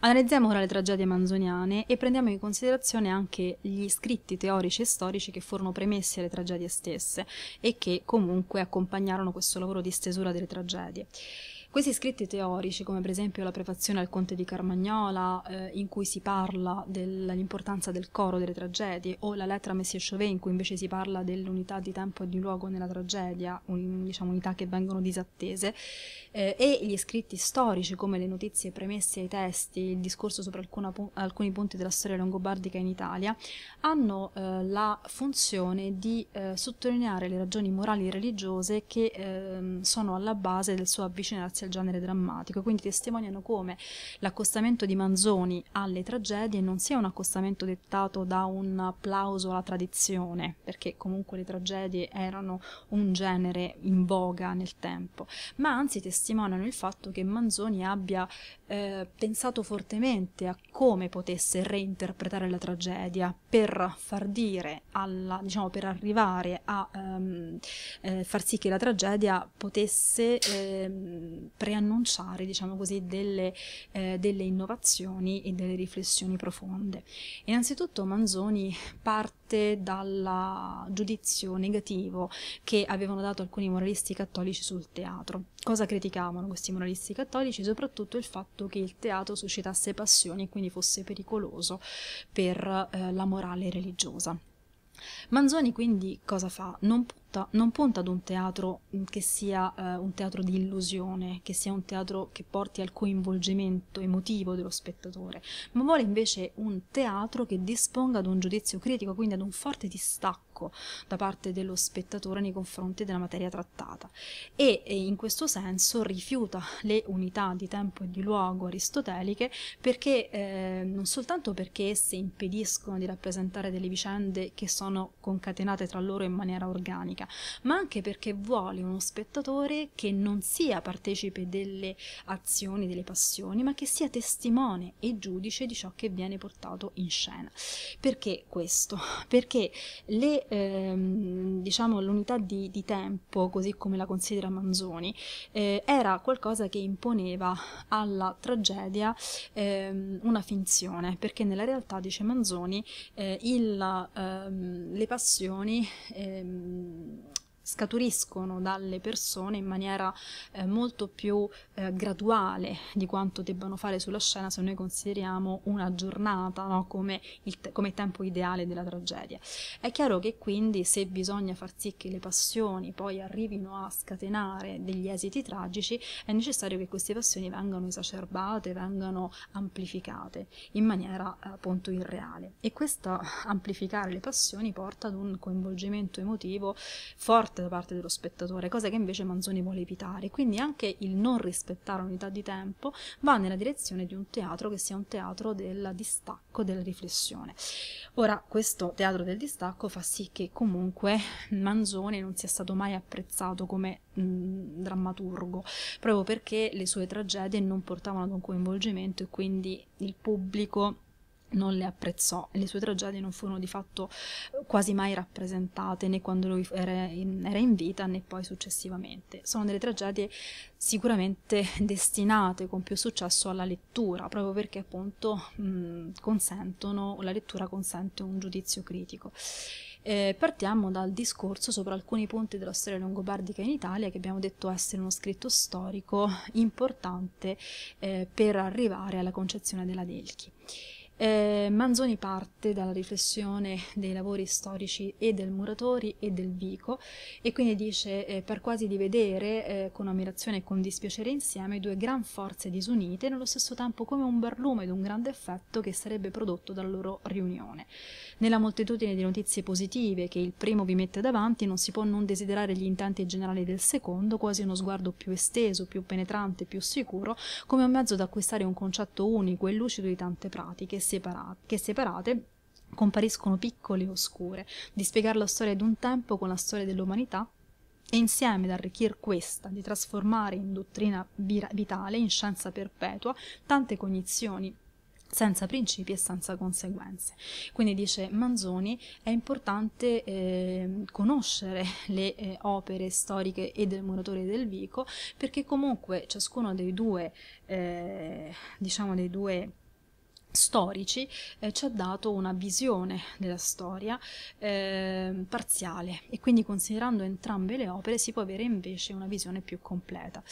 Analizziamo ora le tragedie manzoniane e prendiamo in considerazione anche gli scritti teorici e storici che furono premessi alle tragedie stesse e che comunque accompagnarono questo lavoro di stesura delle tragedie. Questi scritti teorici, come per esempio la prefazione al Conte di Carmagnola, eh, in cui si parla dell'importanza del coro delle tragedie, o la lettera a Messie Chauvet, in cui invece si parla dell'unità di tempo e di luogo nella tragedia, un, diciamo unità che vengono disattese, eh, e gli scritti storici, come le notizie premesse ai testi, il discorso sopra alcuna, alcuni punti della storia longobardica in Italia, hanno eh, la funzione di eh, sottolineare le ragioni morali e religiose che ehm, sono alla base del suo avvicinarsi al il genere drammatico, quindi testimoniano come l'accostamento di Manzoni alle tragedie non sia un accostamento dettato da un applauso alla tradizione, perché comunque le tragedie erano un genere in voga nel tempo, ma anzi testimoniano il fatto che Manzoni abbia eh, pensato fortemente a come potesse reinterpretare la tragedia per far dire alla, diciamo, per arrivare a ehm, eh, far sì che la tragedia potesse ehm, preannunciare, diciamo così, delle, eh, delle innovazioni e delle riflessioni profonde. Innanzitutto Manzoni parte dal giudizio negativo che avevano dato alcuni moralisti cattolici sul teatro. Cosa criticavano questi moralisti cattolici? Soprattutto il fatto che il teatro suscitasse passioni e quindi fosse pericoloso per eh, la morale religiosa. Manzoni quindi cosa fa? Non punta, non punta ad un teatro mm, che sia eh, un teatro di illusione, che sia un teatro che porti al coinvolgimento emotivo dello spettatore, ma vuole invece un teatro che disponga ad un giudizio critico, quindi ad un forte distacco attacco da parte dello spettatore nei confronti della materia trattata e, e in questo senso rifiuta le unità di tempo e di luogo aristoteliche perché eh, non soltanto perché esse impediscono di rappresentare delle vicende che sono concatenate tra loro in maniera organica, ma anche perché vuole uno spettatore che non sia partecipe delle azioni, delle passioni, ma che sia testimone e giudice di ciò che viene portato in scena. Perché questo? Perché le ehm, diciamo, l'unità di, di, tempo, così come la considera Manzoni, eh, era qualcosa che imponeva alla tragedia ehm, una finzione, perché nella realtà, dice Manzoni, eh, il, ehm, le passioni ehm, scaturiscono dalle persone in maniera eh, molto più eh, graduale di quanto debbano fare sulla scena se noi consideriamo una giornata no? come, il te come tempo ideale della tragedia. È chiaro che quindi se bisogna far sì che le passioni poi arrivino a scatenare degli esiti tragici, è necessario che queste passioni vengano esacerbate, vengano amplificate in maniera appunto irreale. E questo amplificare le passioni porta ad un coinvolgimento emotivo forte forte da parte dello spettatore, cosa che invece Manzoni vuole evitare. Quindi anche il non rispettare l'unità di tempo va nella direzione di un teatro che sia un teatro del distacco, della riflessione. Ora, questo teatro del distacco fa sì che comunque Manzoni non sia stato mai apprezzato come mm, drammaturgo, proprio perché le sue tragedie non portavano ad un coinvolgimento e quindi il pubblico non le apprezzò e le sue tragedie non furono di fatto eh, quasi mai rappresentate né quando lui era in, era in, vita né poi successivamente. Sono delle tragedie sicuramente destinate con più successo alla lettura, proprio perché appunto mh, consentono, la lettura consente un giudizio critico. Eh, partiamo dal discorso sopra alcuni punti della storia longobardica in Italia che abbiamo detto essere uno scritto storico importante eh, per arrivare alla concezione della Delchi. Eh, Manzoni parte dalla riflessione dei lavori storici e del Muratori e del Vico e quindi dice eh, per quasi di vedere eh, con ammirazione e con dispiacere insieme due gran forze disunite nello stesso tempo come un barlume ed un grande effetto che sarebbe prodotto dalla loro riunione. Nella moltitudine di notizie positive che il primo vi mette davanti non si può non desiderare gli intenti generali del secondo, quasi uno sguardo più esteso, più penetrante, più sicuro, come un mezzo da acquistare un concetto unico e lucido di tante pratiche, separate, che separate compariscono piccole e oscure, di spiegare la storia di un tempo con la storia dell'umanità e insieme ad arricchir questa, di trasformare in dottrina vitale, in scienza perpetua, tante cognizioni senza principi e senza conseguenze. Quindi dice Manzoni è importante eh, conoscere le eh, opere storiche e del muratore del Vico perché comunque ciascuno dei due, eh, diciamo dei due storici eh, ci ha dato una visione della storia eh, parziale e quindi considerando entrambe le opere si può avere invece una visione più completa.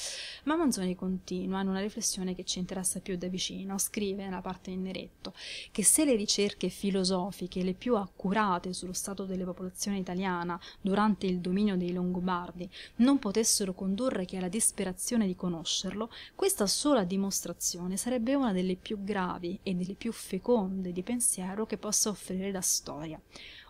Ma Manzoni continua in una riflessione che ci interessa più da vicino, scrive nella parte in neretto che se le ricerche filosofiche le più accurate sullo stato delle popolazioni italiana durante il dominio dei Longobardi non potessero condurre che alla disperazione di conoscerlo, questa sola dimostrazione sarebbe una delle più gravi e delle più feconde di pensiero che possa offrire la storia.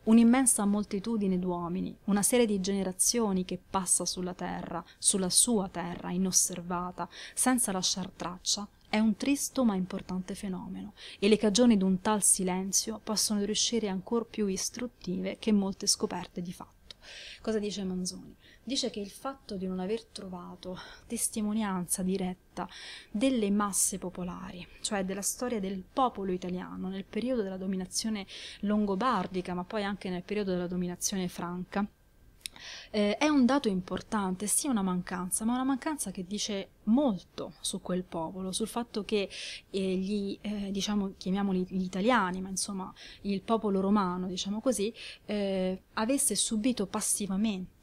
Un'immensa moltitudine d'uomini, una serie di generazioni che passa sulla terra, sulla sua terra, inosservata, senza lasciar traccia, è un tristo ma importante fenomeno e le cagioni di un tal silenzio possono riuscire ancor più istruttive che molte scoperte di fatto. Cosa dice Manzoni? Dice che il fatto di non aver trovato testimonianza diretta delle masse popolari, cioè della storia del popolo italiano nel periodo della dominazione longobardica, ma poi anche nel periodo della dominazione franca, eh, è un dato importante, sì una mancanza, ma una mancanza che dice molto su quel popolo, sul fatto che eh, gli, eh, diciamo, chiamiamoli gli italiani, ma insomma il popolo romano, diciamo così, eh, avesse subito passivamente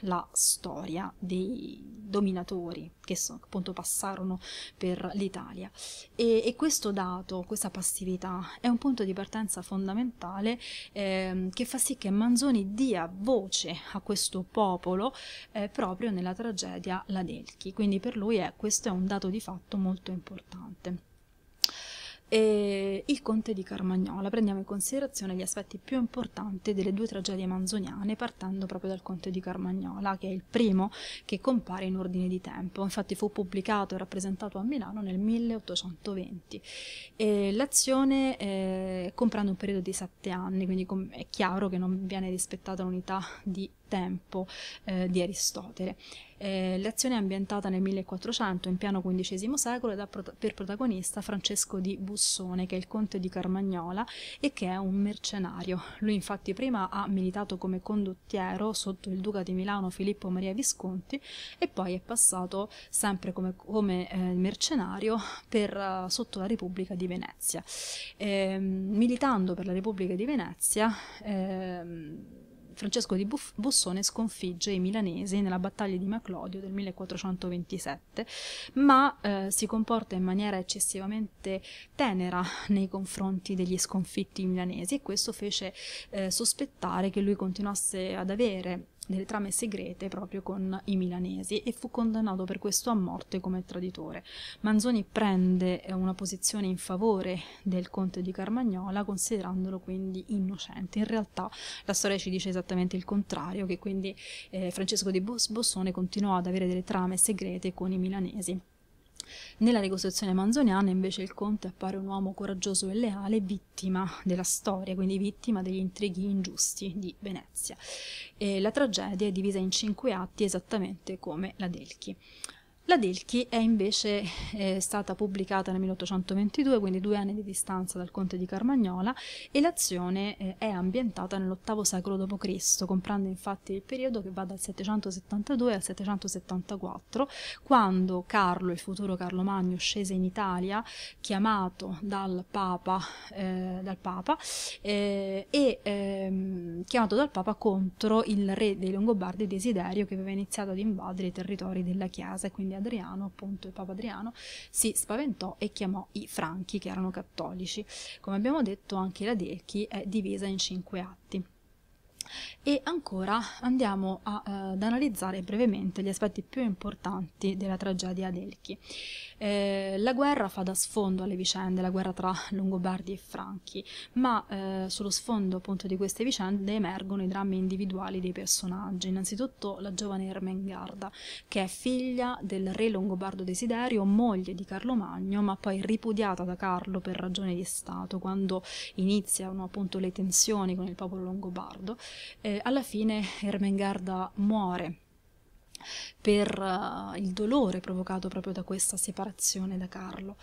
la storia dei dominatori che so, appunto passarono per l'Italia e, e, questo dato, questa passività è un punto di partenza fondamentale eh, che fa sì che Manzoni dia voce a questo popolo eh, proprio nella tragedia La Delchi, quindi per lui è perché questo è un dato di fatto molto importante. E il conte di Carmagnola prendiamo in considerazione gli aspetti più importanti delle due tragedie manzoniane partendo proprio dal conte di Carmagnola che è il primo che compare in ordine di tempo infatti fu pubblicato e rappresentato a Milano nel 1820 e l'azione eh, comprende un periodo di sette anni quindi è chiaro che non viene rispettata l'unità di tempo eh, di Aristotele eh, l'azione è ambientata nel 1400 in piano XV secolo ed ha prota- per protagonista Francesco di Bussone, che è il conte di Carmagnola e che è un mercenario. Lui infatti prima ha militato come condottiero sotto il duca di Milano Filippo Maria Visconti e poi è passato sempre come, come eh, mercenario per, uh, sotto la Repubblica di Venezia. Eh, militando per la Repubblica di Venezia, ehm, Francesco di Buff- Bossone sconfigge i milanesi nella battaglia di Maclodio del 1427, ma eh, si comporta in maniera eccessivamente tenera nei confronti degli sconfitti milanesi e questo fece eh, sospettare che lui continuasse ad avere delle trame segrete proprio con i milanesi e fu condannato per questo a morte come traditore. Manzoni prende eh, una posizione in favore del conte di Carmagnola considerandolo quindi innocente. In realtà la storia ci dice esattamente il contrario, che quindi eh, Francesco di Bossone continuò ad avere delle trame segrete con i milanesi. Nella ricostruzione manzoniana invece il conte appare un uomo coraggioso e leale, vittima della storia, quindi vittima degli intrighi ingiusti di Venezia. E la tragedia è divisa in cinque atti esattamente come la Delchi. La Dilchi è invece eh, stata pubblicata nel 1822, quindi due anni di distanza dal conte di Carmagnola, e l'azione eh, è ambientata nell'ottavo secolo d.C., comprando infatti il periodo che va dal 772 al 774, quando Carlo, il futuro Carlo Magno, scese in Italia, chiamato dal Papa, eh, dal Papa eh, e ehm, chiamato dal Papa contro il re dei Longobardi Desiderio che aveva iniziato ad invadere i territori della Chiesa e quindi Adriano, appunto il Papa Adriano, si spaventò e chiamò i Franchi che erano cattolici. Come abbiamo detto anche la Delchi è divisa in cinque atti. E ancora andiamo a, eh, ad analizzare brevemente gli aspetti più importanti della tragedia d'Elchi. Eh, la guerra fa da sfondo alle vicende, la guerra tra Longobardi e Franchi, ma eh, sullo sfondo appunto di queste vicende emergono i drammi individuali dei personaggi. Innanzitutto la giovane Ermengarda, che è figlia del re Longobardo Desiderio, moglie di Carlo Magno, ma poi ripudiata da Carlo per ragioni di Stato quando iniziano appunto le tensioni con il popolo longobardo eh, alla fine Ermengarda muore per uh, il dolore provocato proprio da questa separazione da Carlo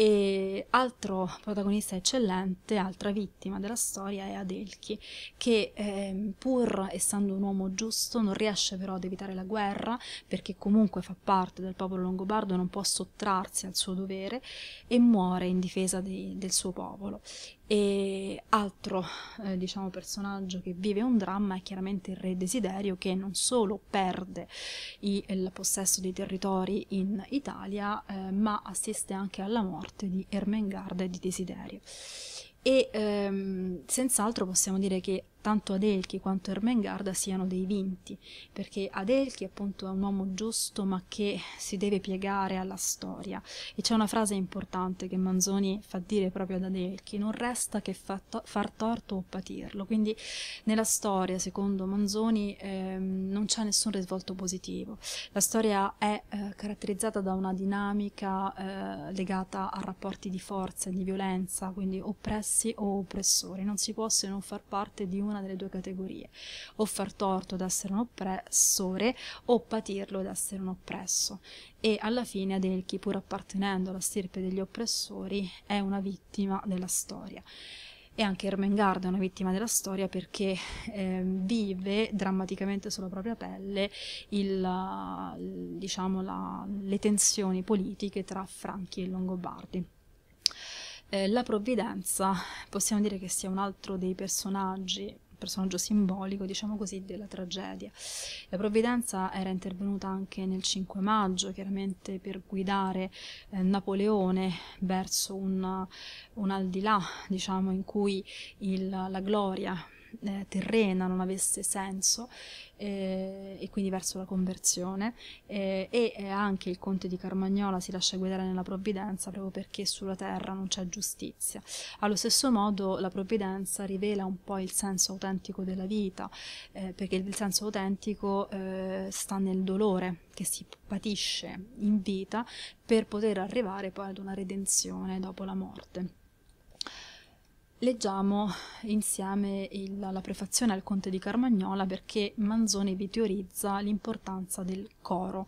e altro protagonista eccellente, altra vittima della storia è Adelchi, che eh, pur essendo un uomo giusto non riesce però ad evitare la guerra, perché comunque fa parte del popolo longobardo, non può sottrarsi al suo dovere e muore in difesa dei, del suo popolo. E altro eh, diciamo, personaggio che vive un dramma è chiaramente il re Desiderio che non solo perde i, il possesso dei territori in Italia, eh, ma assiste anche alla morte parte di Ermengarda e di Desiderio. E ehm, senz'altro possiamo dire che tanto Adelchi quanto Ermengarda siano dei vinti, perché Adelchi appunto è un uomo giusto ma che si deve piegare alla storia. E c'è una frase importante che Manzoni fa dire proprio ad Adelchi, non resta che fa to far torto o patirlo. Quindi nella storia, secondo Manzoni, ehm, non c'è nessun risvolto positivo. La storia è eh, caratterizzata da una dinamica eh, legata a rapporti di forza e di violenza, quindi oppressi o oppressori. Non si può se non far parte di un una delle due categorie, o far torto ad essere un oppressore o patirlo ad essere un oppresso. E alla fine Adelchi, pur appartenendo alla stirpe degli oppressori, è una vittima della storia e anche Ermengarda è una vittima della storia perché eh, vive drammaticamente sulla propria pelle il, diciamo, la, le tensioni politiche tra franchi e longobardi. Eh, la provvidenza possiamo dire che sia un altro dei personaggi, un personaggio simbolico, diciamo così, della tragedia. La provvidenza era intervenuta anche nel 5 maggio, chiaramente per guidare eh, Napoleone verso un, un al di là, diciamo, in cui il, la gloria eh, terrena non avesse senso eh, e quindi verso la conversione eh, e eh, anche il conte di Carmagnola si lascia guidare nella provvidenza proprio perché sulla terra non c'è giustizia. Allo stesso modo la provvidenza rivela un po' il senso autentico della vita eh, perché il senso autentico eh, sta nel dolore che si patisce in vita per poter arrivare poi ad una redenzione dopo la morte. Leggiamo insieme il, la prefazione al Conte di Carmagnola perché Manzoni vi teorizza l'importanza del coro.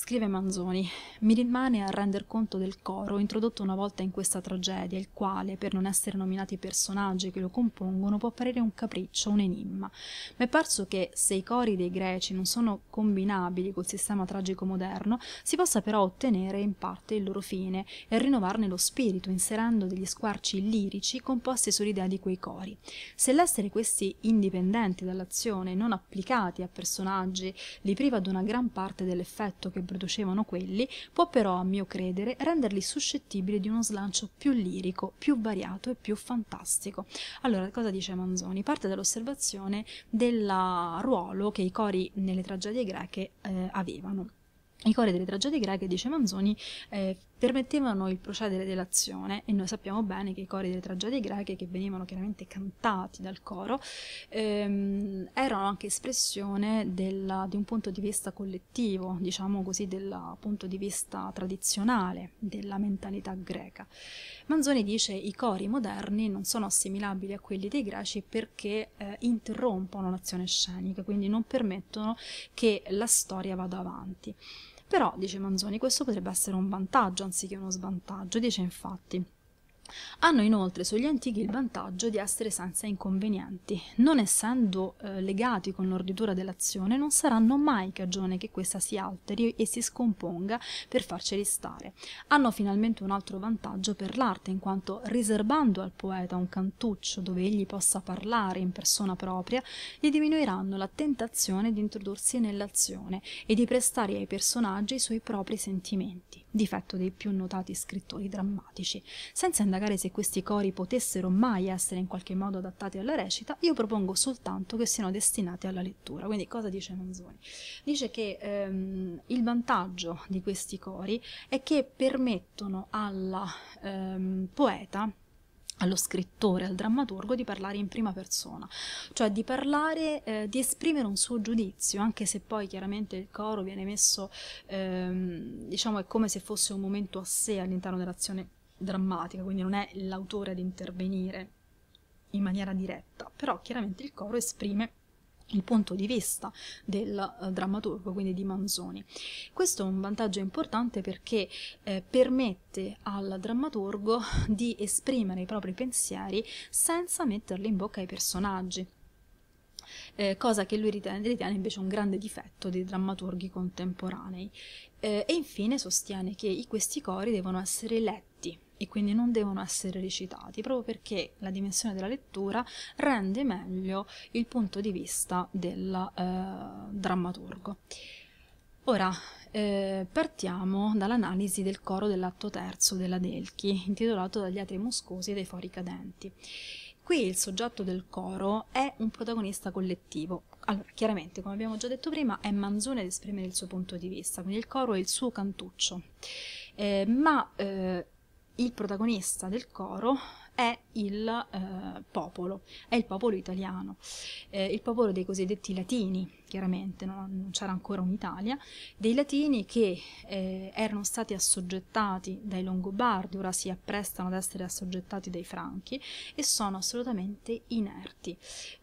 Scrive Manzoni, mi rimane a render conto del coro introdotto una volta in questa tragedia, il quale, per non essere nominati i personaggi che lo compongono, può apparire un capriccio, un enigma. Mi è parso che, se i cori dei greci non sono combinabili col sistema tragico moderno, si possa però ottenere in parte il loro fine e rinnovarne lo spirito, inserendo degli squarci lirici composti sull'idea di quei cori. Se l'essere questi indipendenti dall'azione, non applicati a personaggi, li priva d'una gran parte dell'effetto che producevano quelli, può però, a mio credere, renderli suscettibili di uno slancio più lirico, più variato e più fantastico. Allora, cosa dice Manzoni? Parte dall'osservazione del ruolo che i cori nelle tragedie greche eh, avevano. I cori delle tragedie greche, dice Manzoni, eh, permettevano il procedere dell'azione e noi sappiamo bene che i cori delle tragedie greche che venivano chiaramente cantati dal coro ehm, erano anche espressione della, di un punto di vista collettivo, diciamo così, del punto di vista tradizionale della mentalità greca. Manzoni dice che i cori moderni non sono assimilabili a quelli dei greci perché eh, interrompono l'azione scenica, quindi non permettono che la storia vada avanti. Però, dice Manzoni, questo potrebbe essere un vantaggio anziché uno svantaggio, dice infatti hanno inoltre sugli antichi il vantaggio di essere senza inconvenienti. Non essendo eh, legati con l'orditura dell'azione, non saranno mai cagione che questa si alteri e si scomponga per farceli stare. Hanno finalmente un altro vantaggio per l'arte, in quanto riservando al poeta un cantuccio dove egli possa parlare in persona propria, gli diminuiranno la tentazione di introdursi nell'azione e di prestare ai personaggi i suoi propri sentimenti, difetto dei più notati scrittori drammatici, senza andare indagare se questi cori potessero mai essere in qualche modo adattati alla recita, io propongo soltanto che siano destinati alla lettura. Quindi cosa dice Manzoni? Dice che ehm, il vantaggio di questi cori è che permettono alla ehm, poeta allo scrittore, al drammaturgo di parlare in prima persona, cioè di parlare, eh, di esprimere un suo giudizio, anche se poi chiaramente il coro viene messo, ehm, diciamo, è come se fosse un momento a sé all'interno dell'azione drammatica, quindi non è l'autore ad intervenire in maniera diretta, però chiaramente il coro esprime il punto di vista del eh, drammaturgo, quindi di Manzoni. Questo è un vantaggio importante perché eh, permette al drammaturgo di esprimere i propri pensieri senza metterli in bocca ai personaggi. Eh, cosa che lui ritiene, ritiene, invece un grande difetto dei drammaturghi contemporanei. Eh, e infine sostiene che questi cori devono essere letti e quindi non devono essere recitati, proprio perché la dimensione della lettura rende meglio il punto di vista del eh, drammaturgo. Ora eh, partiamo dall'analisi del coro dell'atto terzo della Delchi, intitolato Dagli atri muscosi e dai fori cadenti. Qui il soggetto del coro è un protagonista collettivo. Allora, chiaramente, come abbiamo già detto prima, è Manzone ad esprimere il suo punto di vista, quindi il coro è il suo cantuccio. Eh, ma eh, il protagonista del coro è il eh, popolo, è il popolo italiano, eh, il popolo dei cosiddetti latini, chiaramente non, non c'era ancora un'Italia, dei latini che eh, erano stati assoggettati dai Longobardi, ora si apprestano ad essere assoggettati dai Franchi e sono assolutamente inerti.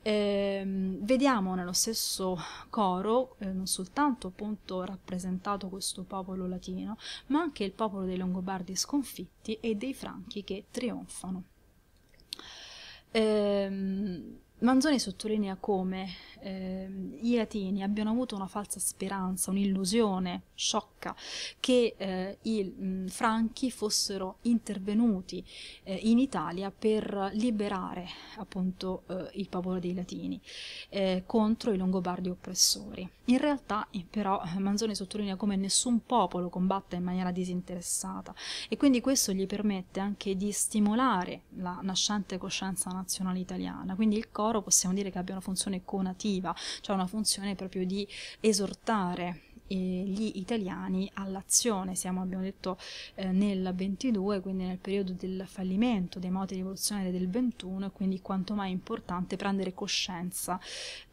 Eh, vediamo nello stesso coro eh, non soltanto appunto rappresentato questo popolo latino, ma anche il popolo dei Longobardi sconfitti e dei Franchi che trionfano. Ehm, Manzoni sottolinea come eh, i latini abbiano avuto una falsa speranza, un'illusione sciocca che eh, i mh, mm, franchi fossero intervenuti eh, in Italia per liberare appunto eh, il popolo dei latini eh, contro i longobardi oppressori. In realtà eh, però Manzoni sottolinea come nessun popolo combatta in maniera disinteressata e quindi questo gli permette anche di stimolare la nascente coscienza nazionale italiana, quindi il corpo coro possiamo dire che abbia una funzione conativa, cioè una funzione proprio di esortare eh, gli italiani all'azione. Siamo, abbiamo detto, eh, nel 22, quindi nel periodo del fallimento dei moti rivoluzionari del 21, e quindi quanto mai importante prendere coscienza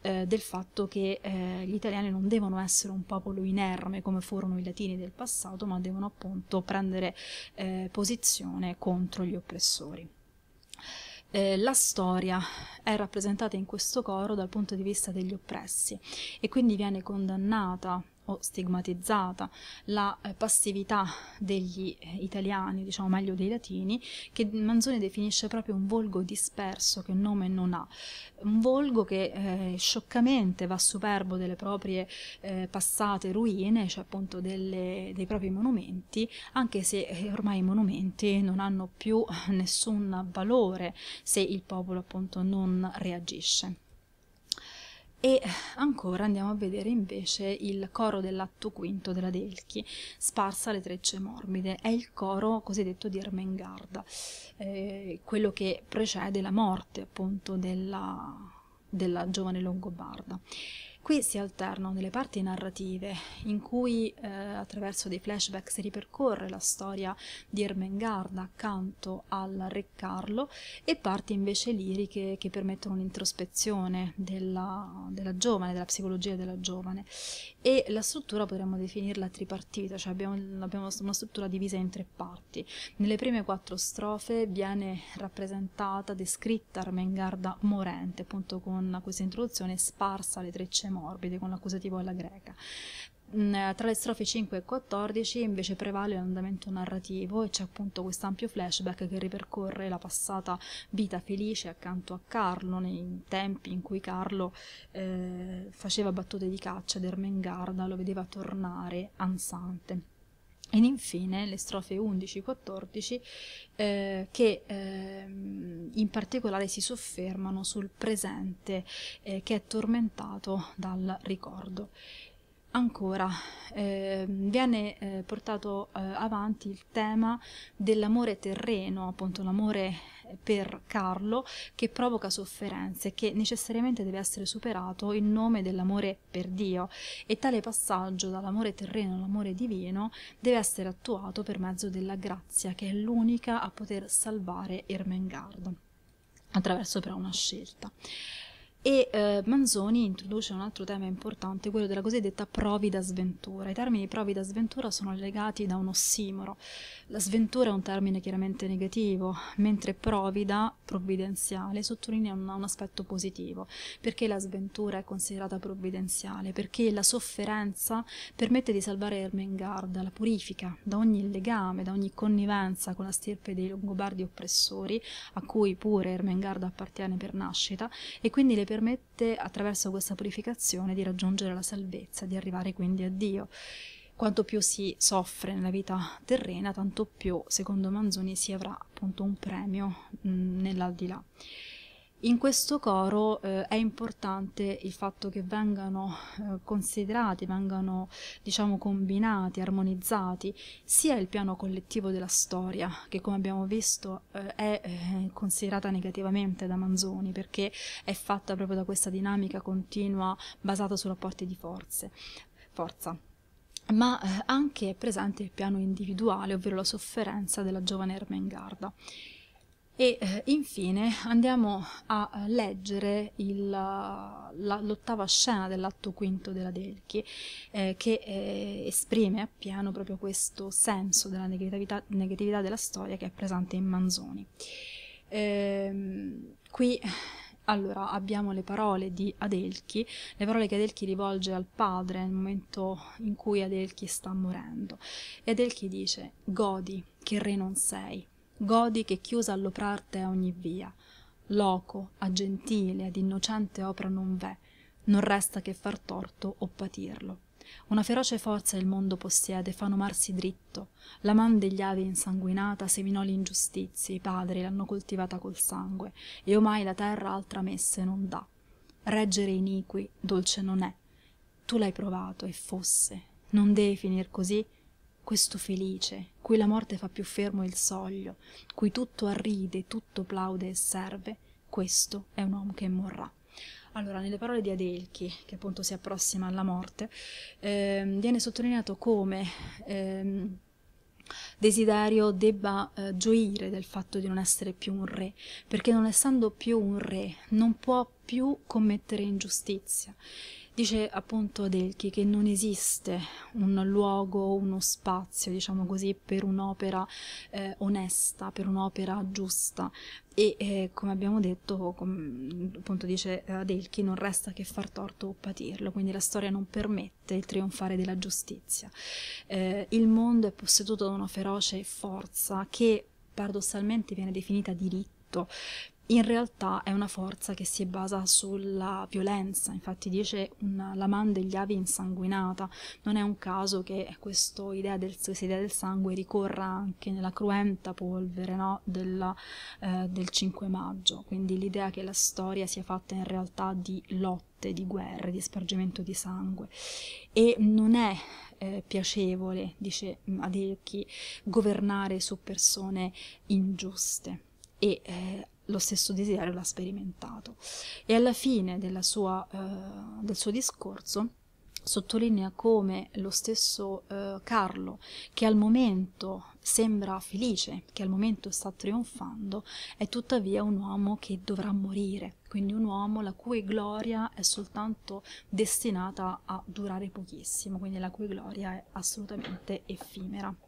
eh, del fatto che eh, gli italiani non devono essere un popolo inerme come furono i latini del passato, ma devono appunto prendere eh, posizione contro gli oppressori eh, la storia è rappresentata in questo coro dal punto di vista degli oppressi e quindi viene condannata o stigmatizzata la eh, passività degli eh, italiani, diciamo meglio dei latini, che Manzoni definisce proprio un volgo disperso che nome non ha, un volgo che eh, scioccamente va superbo delle proprie eh, passate ruine, cioè appunto delle, dei propri monumenti, anche se eh, ormai i monumenti non hanno più nessun valore se il popolo appunto non reagisce. E ancora andiamo a vedere invece il coro dell'atto quinto della Delchi, sparsa le trecce morbide, è il coro cosiddetto di Ermengarda, eh, quello che precede la morte appunto della, della giovane Longobarda. Qui si alternano delle parti narrative in cui eh, attraverso dei flashback si ripercorre la storia di Ermengarda accanto al re Carlo e parti invece liriche che permettono un'introspezione della, della giovane, della psicologia della giovane e la struttura potremmo definirla tripartita, cioè abbiamo, abbiamo una struttura divisa in tre parti. Nelle prime quattro strofe viene rappresentata, descritta Armengarda morente, appunto con questa introduzione sparsa alle trecce morbide con l'accusativo alla greca. Eh, tra le strofe 5 e 14 invece prevale l'andamento narrativo e c'è appunto questo ampio flashback che ripercorre la passata vita felice accanto a Carlo nei tempi in cui Carlo eh, faceva battute di caccia ad Ermengarda lo vedeva tornare ansante. Ed infine le strofe 11-14 e eh, che eh, in particolare si soffermano sul presente eh, che è tormentato dal ricordo. Ancora, eh, viene eh, portato eh, avanti il tema dell'amore terreno, appunto l'amore eh, per Carlo che provoca sofferenze che necessariamente deve essere superato in nome dell'amore per Dio e tale passaggio dall'amore terreno all'amore divino deve essere attuato per mezzo della grazia che è l'unica a poter salvare Ermengardo attraverso però una scelta. E eh, Manzoni introduce un altro tema importante, quello della cosiddetta provida sventura. I termini provida sventura sono legati da un ossimoro. La sventura è un termine chiaramente negativo, mentre provida, provvidenziale, sottolinea un, un aspetto positivo. Perché la sventura è considerata provvidenziale? Perché la sofferenza permette di salvare Ermengarda, la purifica da ogni legame, da ogni connivenza con la stirpe dei longobardi oppressori, a cui pure Ermengarda appartiene per nascita, e quindi le persone permette attraverso questa purificazione di raggiungere la salvezza, di arrivare quindi a Dio. Quanto più si soffre nella vita terrena, tanto più, secondo Manzoni, si avrà appunto un premio mm, nell'aldilà. In questo coro eh, è importante il fatto che vengano eh, considerati, vengano diciamo combinati, armonizzati sia il piano collettivo della storia, che come abbiamo visto eh, è eh, considerata negativamente da Manzoni perché è fatta proprio da questa dinamica continua basata su rapporti di forze, forza ma eh, anche è presente il piano individuale, ovvero la sofferenza della giovane Ermengarda. E eh, infine andiamo a eh, leggere eh, l'ottava scena dell'atto quinto della Delchi, eh, che eh, esprime appieno proprio questo senso della negatività, negatività della storia che è presente in Manzoni. Ehm, qui allora, abbiamo le parole di Adelchi, le parole che Adelchi rivolge al padre nel momento in cui Adelchi sta morendo. E Adelchi dice, godi che re non sei, godi che chiusa all'oprarte è ogni via loco a gentile ad innocente opra non v'è non resta che far torto o patirlo una feroce forza il mondo possiede fa nomarsi dritto la man degli avi insanguinata seminò l'ingiustizia i padri l'hanno coltivata col sangue e omai la terra altra messe non dà reggere iniqui dolce non è tu l'hai provato e fosse non devi finir così questo felice cui la morte fa più fermo il soglio cui tutto arride tutto plaude e serve questo è un uomo che morrà allora nelle parole di Adelchi che appunto si approssima alla morte ehm, viene sottolineato come ehm, desiderio debba eh, gioire del fatto di non essere più un re, perché non essendo più un re non può più commettere ingiustizia. Dice appunto Adelchi che non esiste un luogo, uno spazio, diciamo così, per un'opera eh, onesta, per un'opera giusta e eh, come abbiamo detto, com, appunto dice Adelchi, non resta che far torto o patirlo, quindi la storia non permette il trionfare della giustizia. Eh, il mondo è posseduto da una feroce forza che paradossalmente viene definita diritto in realtà è una forza che si basa sulla violenza, infatti dice una, la man degli avi insanguinata, non è un caso che questa idea del, del sangue ricorra anche nella cruenta polvere no? Della, eh, del 5 maggio, quindi l'idea che la storia sia fatta in realtà di lotte, di guerre, di spargimento di sangue e non è eh, piacevole, dice Adelchi, governare su persone ingiuste e eh, lo stesso desiderio l'ha sperimentato e alla fine della sua, eh, del suo discorso sottolinea come lo stesso eh, Carlo che al momento sembra felice, che al momento sta trionfando, è tuttavia un uomo che dovrà morire, quindi un uomo la cui gloria è soltanto destinata a durare pochissimo, quindi la cui gloria è assolutamente effimera.